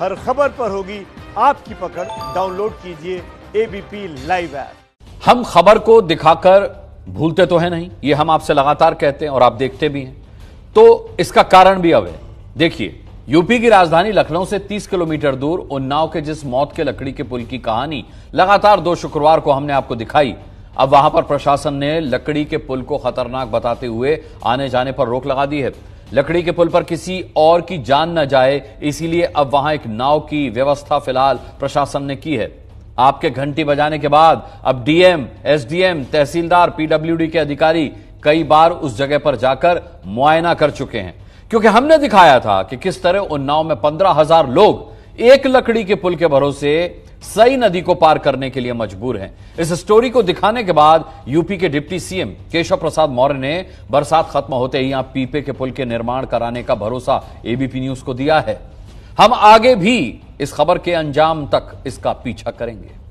हर खबर पर होगी आपकी पकड़ डाउनलोड कीजिए एबीपी लाइव ऐप हम खबर को दिखाकर भूलते तो है नहीं ये हम आपसे लगातार कहते हैं और आप देखते भी हैं तो इसका कारण भी अब है देखिए यूपी की राजधानी लखनऊ से 30 किलोमीटर दूर उन्नाव के जिस मौत के लकड़ी के पुल की कहानी लगातार दो शुक्रवार को हमने आपको दिखाई अब वहां पर प्रशासन ने लकड़ी के पुल को खतरनाक बताते हुए आने जाने पर रोक लगा दी है लकड़ी के पुल पर किसी और की जान न जाए इसीलिए अब वहां एक नाव की व्यवस्था फिलहाल प्रशासन ने की है आपके घंटी बजाने के बाद अब डीएम एसडीएम तहसीलदार पीडब्ल्यूडी के अधिकारी कई बार उस जगह पर जाकर मुआयना कर चुके हैं क्योंकि हमने दिखाया था कि किस तरह उन नाव में पंद्रह हजार लोग एक लकड़ी के पुल के भरोसे सई नदी को पार करने के लिए मजबूर हैं इस स्टोरी को दिखाने के बाद यूपी के डिप्टी सीएम केशव प्रसाद मौर्य ने बरसात खत्म होते ही यहां पीपे के पुल के निर्माण कराने का भरोसा एबीपी न्यूज को दिया है हम आगे भी इस खबर के अंजाम तक इसका पीछा करेंगे